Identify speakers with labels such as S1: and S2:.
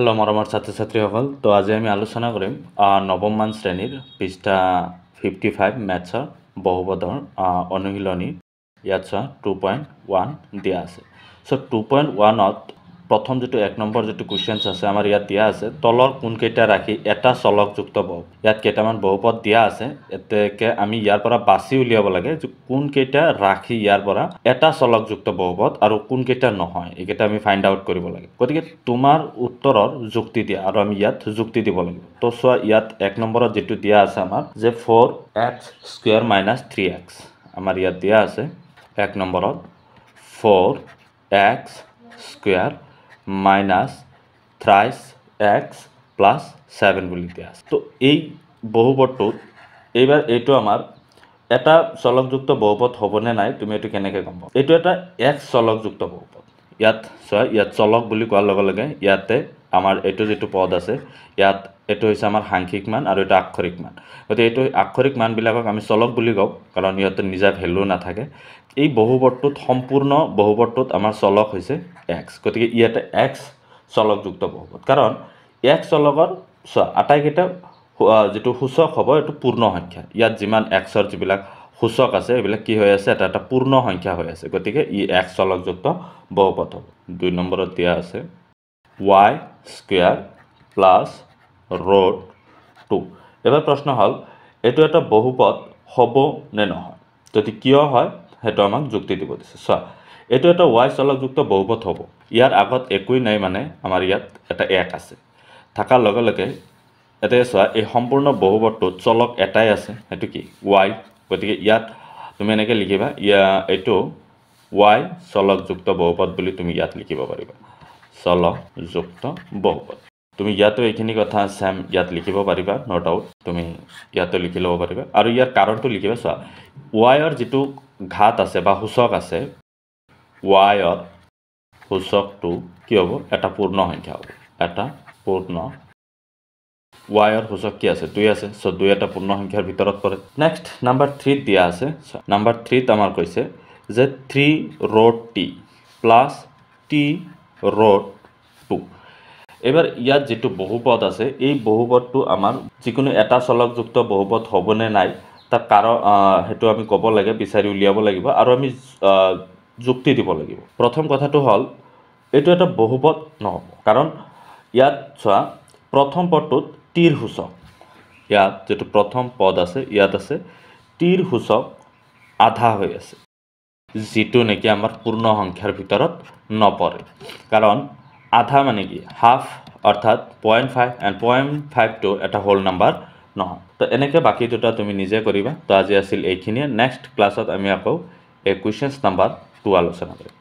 S1: hello' মৰমৰ ছাত্ৰ ছাত্ৰীসকল তো আজি আমি আলোচনা কৰিম নৱমমান শ্ৰেণীৰ পৃষ্ঠা ফিফটি ফাইভ মেথছৰ বহুপদৰ অনুশীলনী ইয়াত চোৱা টু পইণ্ট ওৱান দিয়া আছে চ' টু পইণ্ট ওৱানত প্ৰথম যিটো এক নম্বৰ যিটো কুৱেশ্যনছ আছে আমাৰ ইয়াত দিয়া আছে তলৰ কোনকেইটা ৰাশি এটা চলকযুক্ত বহু ইয়াত কেইটামান বহুপদ দিয়া আছে এতেকে আমি ইয়াৰ পৰা বাছি উলিয়াব লাগে যে কোনকেইটা ৰাশি ইয়াৰ পৰা এটা চলকযুক্ত বহুপদ আৰু কোনকেইটা নহয় এইকেইটা আমি ফাইণ্ড আউট কৰিব লাগে গতিকে তোমাৰ উত্তৰৰ যুক্তি দিয়া আৰু আমি ইয়াত যুক্তি দিব লাগিব তো চোৱা ইয়াত এক নম্বৰত যিটো দিয়া আছে আমাৰ যে four x square minus three x আমাৰ ইয়াত দিয়া আছে এক নম্বৰত four x square minus thrice x plus seven বলে আছে তো এই বহুপদটো এইবার এইটো আমার এটা চলকযুক্ত বহুপদ হবনে নাই তুমি এটা কেনেকে গম এটো এটা এক্স চলকযুক্ত বহুপদ ইয়াত চোৱা ইয়াত চলক বুলি কোৱাৰ লগে লগে ইয়াতে আমাৰ এইটো যিটো পদ আছে ইয়াত এইটো হৈছে আমাৰ সাংখ্যিক মান আৰু এইটো আক্ষৰিক মান গতিকে এইটো আক্ষৰিক মানবিলাকক আমি চলক বুলি কওঁ কাৰণ ইহঁতৰ নিজা ভেলু নাথাকে এই বহুবৰটোত সম্পূৰ্ণ বহুবৰটোত আমাৰ চলক হৈছে এক্স গতিকে ইয়াতে এক্স চলকযুক্ত বহুবৰ কাৰণ এক্স চলকৰ চোৱা আটাইকেইটা যিটো সূচক হ'ব এইটো পূৰ্ণ সংখ্যা ইয়াত যিমান এক্সৰ যিবিলাক সূচক আছে এইবিলাক কি হৈ আছে এটা এটা পূৰ্ণ সংখ্যা হৈ আছে গতিকে ই এক্স চলকযুক্ত বহুপথ হ'ব দুই নম্বৰত দিয়া আছে ৱাই স্কুৱেৰ প্লাছ ৰ টু এবাৰ প্ৰশ্ন হ'ল এইটো এটা বহুপদ হ'ব নে নহয় যদি কিয় হয় সেইটো আমাক যুক্তি দিব দিছে চোৱা এইটো এটা ৱাই চলকযুক্ত বহুপদ হ'ব ইয়াৰ আগত একোৱেই নাই মানে আমাৰ ইয়াত এটা এক আছে থকাৰ লগে লগে এতিয়া চোৱা এই সম্পূৰ্ণ বহুপদটোত চলক এটাই আছে সেইটো কি ৱাই গতিকে ইয়াত তুমি এনেকৈ লিখিবা ইয়া এইটো ৱাই চলকযুক্ত বহুপদ বুলি তুমি ইয়াত লিখিব পাৰিবা চলকযুক্ত বহুপদ তুমি ইয়াতো এইখিনি কথা চেম ইয়াত লিখিব পাৰিবা ন' ডাউট তুমি ইয়াতো লিখি ল'ব পাৰিবা আৰু ইয়াৰ কাৰণটো লিখিবা চোৱা ৱাইৰ যিটো ঘাত আছে বা সূচক আছে ৱাইৰ সূচকটো কি হ'ব এটা পূৰ্ণ সংখ্যা হ'ব এটা পূৰ্ণ ৱাইৰ সূচক কি আছে দুই আছে চ' দুই এটা পূৰ্ণ সংখ্যাৰ ভিতৰত পৰে নেক্সট নাম্বাৰ থ্ৰীত দিয়া আছে নাম্বাৰ থ্ৰীত আমাৰ কৈছে যে three root t plus t root two এবাৰ ইয়াত যিটো বহুপদ আছে এই বহুপদটো আমাৰ যিকোনো এটা চলকযুক্ত বহুপদ হ'বনে নাই তাৰ কাৰণ সেইটো আমি ক'ব লাগে বিচাৰি উলিয়াব লাগিব আৰু আমি যুক্তি দিব লাগিব প্ৰথম কথাটো হ'ল এইটো এটা বহুপদ নহ'ব কাৰণ ইয়াত চোৱা প্ৰথম পদটোত তীৰ সূচক ইয়াত যিটো প্ৰথম পদ আছে ইয়াত আছে তীৰ সূচক আধা হৈ আছে যিটো নেকি আমাৰ পূৰ্ণ সংখ্যাৰ ভিতৰত নপৰে কাৰণ আধা মানে কি হাফ অৰ্থাৎ পইণ্ট ফাইভ এণ্ড পইণ্ট ফাইভটো এটা হোল নাম্বাৰ নহয় তো এনেকৈ বাকী দুটা তুমি নিজে কৰিবা তো আজি আছিল এইখিনিয়ে নেক্সট ক্লাছত আমি আকৌ এই কুৱেশ্যনছ নাম্বাৰ টু আলোচনা কৰিম